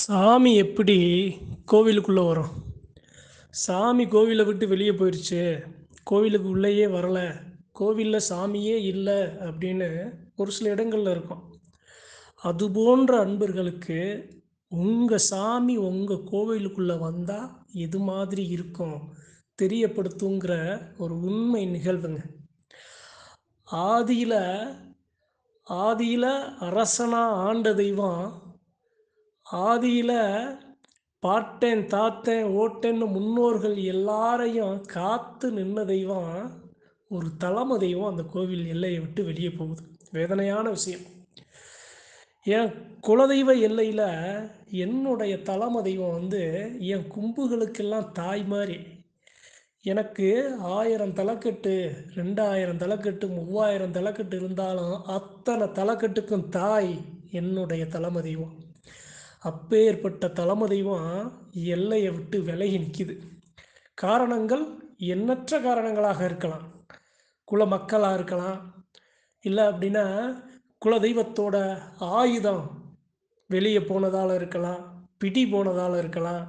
சாமி எப்படி கோவிலுக்குள்ளே வரும் சாமி கோவிலை விட்டு வெளியே போயிடுச்சு கோவிலுக்கு உள்ளேயே வரலை கோவிலில் சாமியே இல்லை அப்படின்னு ஒரு சில இடங்களில் இருக்கும் அது போன்ற அன்பர்களுக்கு உங்கள் சாமி உங்கள் கோவிலுக்குள்ளே வந்தால் எது மாதிரி இருக்கும் தெரியப்படுத்துங்கிற ஒரு உண்மை நிகழ்வுங்க ஆதியில் ஆதியில் அரசனாக ஆண்ட தெய்வம் ஆதியில் பாட்டேன் தாத்தேன் ஓட்டேன்னு முன்னோர்கள் எல்லாரையும் காத்து நின்ன தெய்வம் ஒரு தலைமை தெய்வம் அந்த கோவில் எல்லையை விட்டு வெளியே போகுது வேதனையான விஷயம் என் குலதெய்வ எல்லையில் என்னுடைய தலைமை தெய்வம் வந்து என் கும்புகளுக்கெல்லாம் தாய் மாதிரி எனக்கு ஆயிரம் தலைக்கட்டு ரெண்டாயிரம் தலைக்கட்டு மூவாயிரம் தலைக்கட்டு இருந்தாலும் அத்தனை தலைக்கட்டுக்கும் தாய் என்னுடைய தலைமை தெய்வம் அப்பேற்பட்ட தலைமை தெய்வம் எல்லையை விட்டு விலகி நிற்கிது காரணங்கள் எண்ணற்ற காரணங்களாக இருக்கலாம் குல மக்களாக இருக்கலாம் இல்லை அப்படின்னா குலதெய்வத்தோட ஆயுதம் வெளியே போனதால் இருக்கலாம் பிடி போனதால் இருக்கலாம்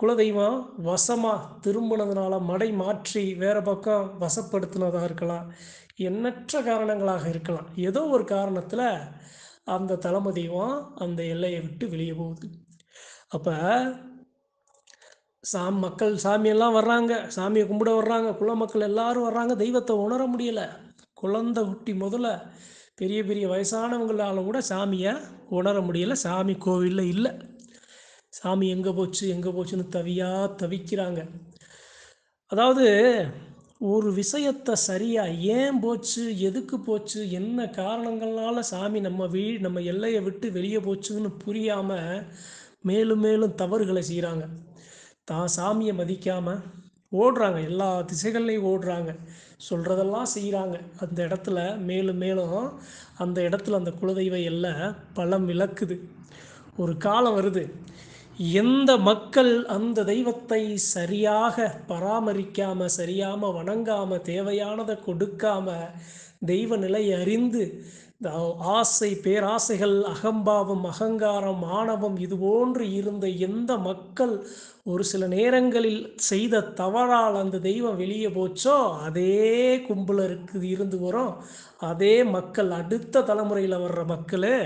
குலதெய்வம் வசமாக திரும்பினதுனால மடை மாற்றி வேறு பக்கம் வசப்படுத்தினதாக இருக்கலாம் எண்ணற்ற காரணங்களாக இருக்கலாம் ஏதோ ஒரு காரணத்தில் அந்த தலைமை தெய்வம் அந்த எல்லையை விட்டு வெளியே போகுது அப்போ சா மக்கள் சாமியெல்லாம் வர்றாங்க சாமியை கும்பிட வர்றாங்க குல மக்கள் எல்லாரும் வர்றாங்க தெய்வத்தை உணர முடியலை குழந்தை குட்டி முதல்ல பெரிய பெரிய வயசானவங்களால கூட சாமியை உணர முடியலை சாமி கோவிலில் இல்லை சாமி எங்கே போச்சு எங்கே போச்சுன்னு தவியாக தவிக்கிறாங்க அதாவது ஒரு விஷயத்தை சரியாக ஏன் போச்சு எதுக்கு போச்சு என்ன காரணங்களால சாமி நம்ம வீ நம்ம எல்லையை விட்டு வெளியே போச்சுன்னு புரியாமல் மேலும் மேலும் தவறுகளை செய்கிறாங்க தான் சாமியை மதிக்காமல் ஓடுறாங்க எல்லா திசைகள்லையும் ஓடுறாங்க சொல்கிறதெல்லாம் செய்கிறாங்க அந்த இடத்துல மேலும் மேலும் அந்த இடத்துல அந்த குலதெய்வ எல்லை பலம் விளக்குது ஒரு காலம் வருது எந்த மக்கள் அந்த தெய்வத்தை சரியாக பராமரிக்காம சரியாம வணங்காம தேவையானதை கொடுக்காம தெய்வ நிலை அறிந்து ஆசை பேராசைகள் அகம்பாவம் அகங்காரம் ஆணவம் இது போன்று இருந்த எந்த மக்கள் ஒரு சில நேரங்களில் செய்த தவறால் அந்த தெய்வம் வெளியே போச்சோ அதே கும்பலருக்கு இருந்து வரும் அதே மக்கள் அடுத்த தலைமுறையில் வர்ற மக்களே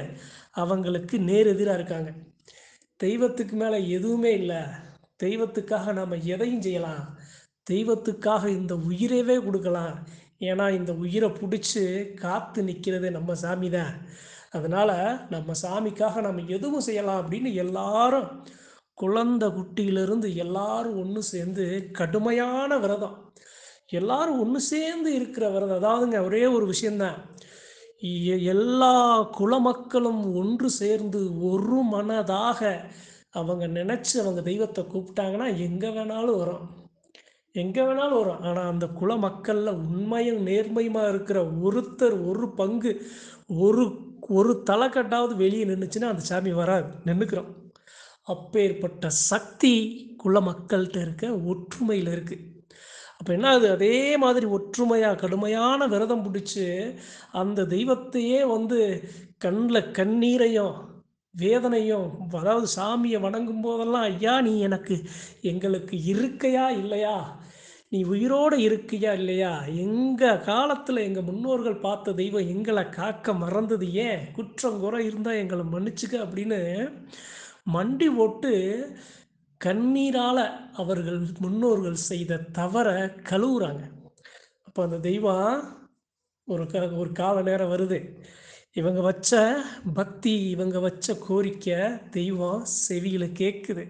அவங்களுக்கு நேரெதிராக இருக்காங்க தெய்வத்துக்கு மேலே எதுவுமே இல்லை தெய்வத்துக்காக நாம் எதையும் செய்யலாம் தெய்வத்துக்காக இந்த உயிரவே கொடுக்கலாம் ஏன்னா இந்த உயிரை பிடிச்சி காத்து நிற்கிறது நம்ம சாமி தான் அதனால் நம்ம சாமிக்காக நம்ம எதுவும் செய்யலாம் அப்படின்னு எல்லாரும் குழந்த குட்டியிலிருந்து எல்லாரும் ஒன்று சேர்ந்து கடுமையான விரதம் எல்லாரும் ஒன்று சேர்ந்து இருக்கிற விரதம் அதாவதுங்க ஒரே ஒரு விஷயந்தான் எல்லா குலமக்களும் ஒன்று சேர்ந்து ஒரு மனதாக அவங்க நினச்சி அவங்க தெய்வத்தை கூப்பிட்டாங்கன்னா எங்கே வேணாலும் வரும் எங்கே வேணாலும் வரும் ஆனால் அந்த குல மக்களில் உண்மையும் நேர்மையுமாக இருக்கிற ஒருத்தர் ஒரு பங்கு ஒரு ஒரு தலைக்கட்டாவது வெளியே நின்றுச்சுன்னா அந்த சாமி வராது நின்றுக்கிறோம் அப்பேற்பட்ட சக்தி குல மக்கள்கிட்ட இருக்க ஒற்றுமையில் இருக்குது அப்போ என்ன அது அதே மாதிரி ஒற்றுமையாக கடுமையான விரதம் பிடிச்சி அந்த தெய்வத்தையே வந்து கண்ணில் கண்ணீரையும் வேதனையும் அதாவது சாமியை வணங்கும் போதெல்லாம் ஐயா நீ எனக்கு எங்களுக்கு இருக்கையா இல்லையா நீ உயிரோடு இருக்கியா இல்லையா எங்கள் காலத்தில் எங்கள் முன்னோர்கள் பார்த்த தெய்வம் எங்களை காக்க மறந்தது ஏன் குற்றம் குறை இருந்தால் எங்களை மன்னிச்சுக்க அப்படின்னு மண்டி போட்டு கண்ணீரால் அவர்கள் முன்னோர்கள் செய்த தவற கழுவுறாங்க அப்போ அந்த தெய்வம் ஒரு க ஒரு கால நேரம் வருது இவங்க வச்ச பக்தி இவங்க வச்ச கோரிக்கை தெய்வம் செவியில் கேட்குது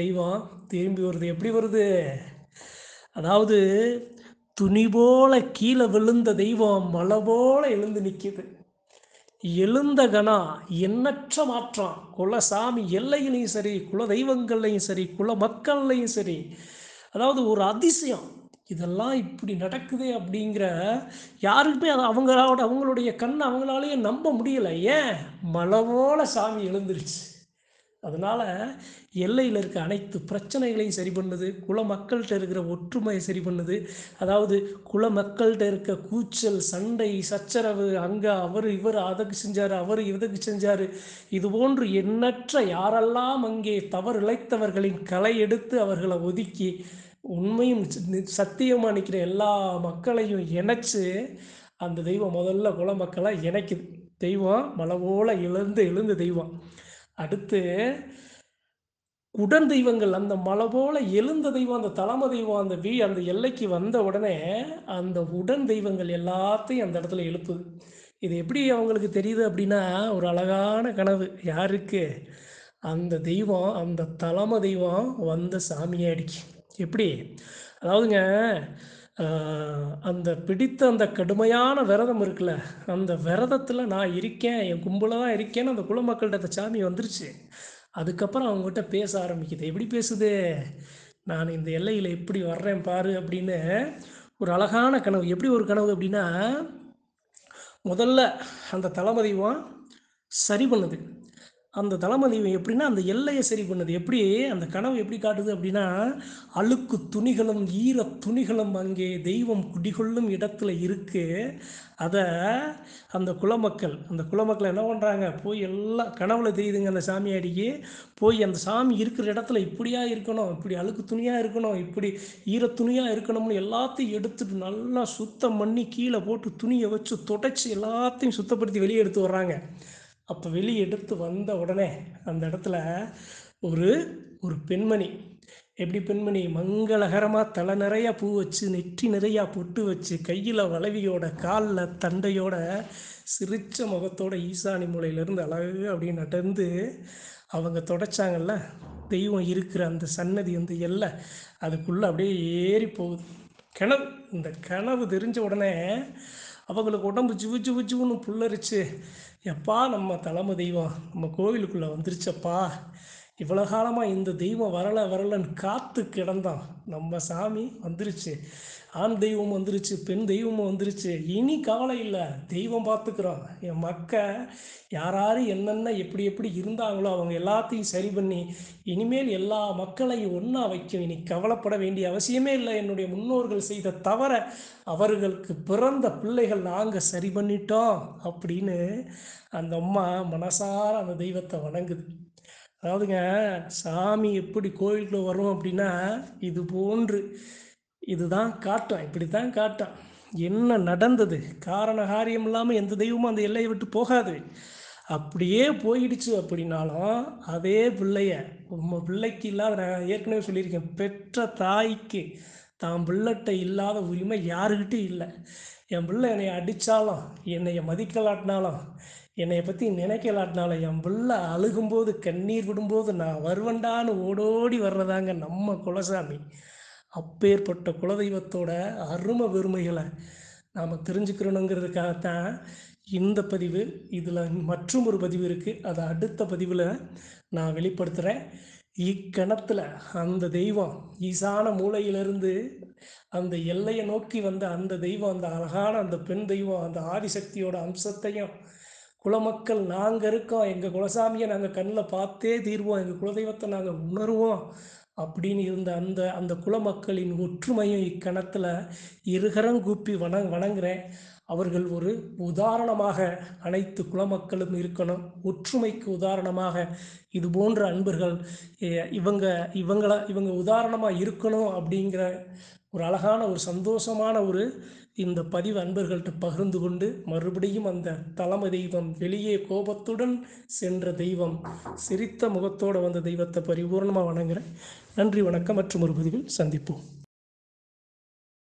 தெய்வம் திரும்பி வருது எப்படி வருது அதாவது துணி போல கீழே விழுந்த தெய்வம் மலை போல எழுந்து நிற்கிது எழுந்தகனா எண்ணற்ற மாற்றம் குல சாமி எல்லையிலையும் சரி குல தெய்வங்கள்லையும் சரி குல மக்கள்லையும் சரி அதாவது ஒரு அதிசயம் இதெல்லாம் இப்படி நடக்குது அப்படிங்கிற யாருக்குமே அது அவங்களோட அவங்களுடைய கண் அவங்களாலேயே நம்ப முடியலை ஏன் மலவோல சாமி எழுந்துருச்சு அதனால் எல்லையில் இருக்க அனைத்து பிரச்சனைகளையும் சரி பண்ணுது குல மக்கள்கிட்ட இருக்கிற ஒற்றுமையை சரி பண்ணுது அதாவது குல மக்கள்கிட்ட இருக்க கூச்சல் சண்டை சச்சரவு அங்கே அவர் இவர் அதற்கு செஞ்சார் அவர் இதுக்கு செஞ்சார் இது போன்று எண்ணற்ற யாரெல்லாம் அங்கே தவறு இழைத்தவர்களின் கலை எடுத்து அவர்களை ஒதுக்கி உண்மையும் சத்தியமாக நிற்கிற எல்லா மக்களையும் இணைச்சு அந்த தெய்வம் முதல்ல குல மக்களை இணைக்குது தெய்வம் மலவோல எழுந்து எழுந்து தெய்வம் அடுத்து குடன் தெய்வங்கள் அந்த மலை போல எழுந்த தெய்வம் அந்த தலைமை தெய்வம் அந்த வீ அந்த எல்லைக்கு வந்த உடனே அந்த உடன் தெய்வங்கள் எல்லாத்தையும் அந்த இடத்துல எழுப்புது இது எப்படி அவங்களுக்கு தெரியுது அப்படின்னா ஒரு அழகான கனவு யாருக்கு அந்த தெய்வம் அந்த தலைமை தெய்வம் வந்த சாமியாயிடுச்சு எப்படி அதாவதுங்க அந்த பிடித்த அந்த கடுமையான விரதம் இருக்குல்ல அந்த விரதத்தில் நான் இருக்கேன் என் கும்பலாக தான் இருக்கேன்னு அந்த குலமக்கள்கிட்ட மக்கள்கிட்ட சாமி வந்துருச்சு அதுக்கப்புறம் அவங்ககிட்ட பேச ஆரம்பிக்குது எப்படி பேசுது நான் இந்த எல்லையில் எப்படி வர்றேன் பாரு அப்படின்னு ஒரு அழகான கனவு எப்படி ஒரு கனவு அப்படின்னா முதல்ல அந்த தளபதிவான் சரி பண்ணுது அந்த தலைமதி எப்படின்னா அந்த எல்லையை சரி பண்ணுது எப்படி அந்த கனவு எப்படி காட்டுது அப்படின்னா அழுக்கு துணிகளும் ஈர துணிகளும் அங்கே தெய்வம் குடிகொள்ளும் இடத்துல இருக்கு அதை அந்த குலமக்கள் அந்த குலமக்கள் என்ன பண்ணுறாங்க போய் எல்லாம் கனவுல தெரியுதுங்க அந்த சாமியாடிக்கு போய் அந்த சாமி இருக்கிற இடத்துல இப்படியா இருக்கணும் இப்படி அழுக்கு துணியாக இருக்கணும் இப்படி ஈர துணியாக இருக்கணும்னு எல்லாத்தையும் எடுத்துட்டு நல்லா சுத்தம் பண்ணி கீழே போட்டு துணியை வச்சு தொடச்சி எல்லாத்தையும் சுத்தப்படுத்தி வெளியே எடுத்து வர்றாங்க அப்போ வெளியே எடுத்து வந்த உடனே அந்த இடத்துல ஒரு ஒரு பெண்மணி எப்படி பெண்மணி மங்களகரமாக தலை நிறையா பூ வச்சு நெற்றி நிறையா பொட்டு வச்சு கையில் வளவியோட காலில் தண்டையோட சிரித்த முகத்தோட ஈசானி மூலையிலேருந்து அழகு அப்படின்னு நடந்து அவங்க தொடச்சாங்கல்ல தெய்வம் இருக்கிற அந்த சன்னதி வந்து எல்லை அதுக்குள்ளே அப்படியே ஏறி போகுது கனவு இந்த கனவு தெரிஞ்ச உடனே அவங்களுக்கு உடம்பு ஜிவு ஜிவு ஜிவுன்னு புல்லரிச்சு எப்பா நம்ம தலைமை தெய்வம் நம்ம கோவிலுக்குள்ளே வந்துருச்சப்பா இவ்வளோ காலமாக இந்த தெய்வம் வரலை வரலன்னு காத்து கிடந்தான் நம்ம சாமி வந்துருச்சு ஆண் தெய்வம் வந்துருச்சு பெண் தெய்வமும் வந்துருச்சு இனி கவலை இல்லை தெய்வம் பார்த்துக்கிறோம் என் மக்கள் யாராரு என்னென்ன எப்படி எப்படி இருந்தாங்களோ அவங்க எல்லாத்தையும் சரி பண்ணி இனிமேல் எல்லா மக்களையும் ஒன்றா வைக்கும் இனி கவலைப்பட வேண்டிய அவசியமே இல்லை என்னுடைய முன்னோர்கள் செய்த தவற அவர்களுக்கு பிறந்த பிள்ளைகள் நாங்கள் சரி பண்ணிட்டோம் அப்படின்னு அந்த அம்மா மனசார அந்த தெய்வத்தை வணங்குது அதாவதுங்க சாமி எப்படி கோயிலுக்கு வரும் அப்படின்னா இது போன்று இதுதான் காட்டம் இப்படித்தான் காட்டம் என்ன நடந்தது காரண காரியம் இல்லாமல் எந்த தெய்வமும் அந்த எல்லையை விட்டு போகாது அப்படியே போயிடுச்சு அப்படின்னாலும் அதே பிள்ளைய உங்க பிள்ளைக்கு இல்லாத நான் ஏற்கனவே சொல்லியிருக்கேன் பெற்ற தாய்க்கு தான் பிள்ளைகிட்ட இல்லாத உரிமை யாருக்கிட்டையும் இல்லை என் பிள்ளை என்னை அடித்தாலும் என்னை மதிக்கலாட்டினாலும் என்னை பற்றி நினைக்கலாட்டினால என் பிள்ளை அழுகும்போது கண்ணீர் விடும்போது நான் வருவண்டான்னு ஓடோடி வர்றதாங்க நம்ம குலசாமி அப்பேற்பட்ட குலதெய்வத்தோட அருமை பெருமைகளை நாம் தெரிஞ்சுக்கிறணுங்கிறதுக்காகத்தான் இந்த பதிவு இதில் மற்றும் ஒரு பதிவு இருக்குது அதை அடுத்த பதிவில் நான் வெளிப்படுத்துகிறேன் இக்கணத்தில் அந்த தெய்வம் ஈசான மூளையிலிருந்து அந்த எல்லையை நோக்கி வந்த அந்த தெய்வம் அந்த அழகான அந்த பெண் தெய்வம் அந்த ஆதிசக்தியோட அம்சத்தையும் குலமக்கள் நாங்கள் இருக்கோம் எங்கள் குலசாமியை நாங்கள் கண்ணில் பார்த்தே தீர்வோம் எங்கள் குலதெய்வத்தை நாங்கள் உணர்வோம் அப்படின்னு இருந்த அந்த அந்த குலமக்களின் ஒற்றுமையும் இக்கணத்தில் இருகரம் கூப்பி வணங் வணங்குறேன் அவர்கள் ஒரு உதாரணமாக அனைத்து குலமக்களும் இருக்கணும் ஒற்றுமைக்கு உதாரணமாக இது போன்ற அன்பர்கள் இவங்க இவங்கள இவங்க உதாரணமாக இருக்கணும் அப்படிங்கிற ஒரு அழகான ஒரு சந்தோஷமான ஒரு இந்த பதிவு அன்பர்கள்ட்ட பகிர்ந்து கொண்டு மறுபடியும் அந்த தலைமை தெய்வம் வெளியே கோபத்துடன் சென்ற தெய்வம் சிரித்த முகத்தோடு வந்த தெய்வத்தை பரிபூர்ணமாக வணங்குறேன் நன்றி வணக்கம் மற்றும் ஒரு பதிவில் சந்திப்போம்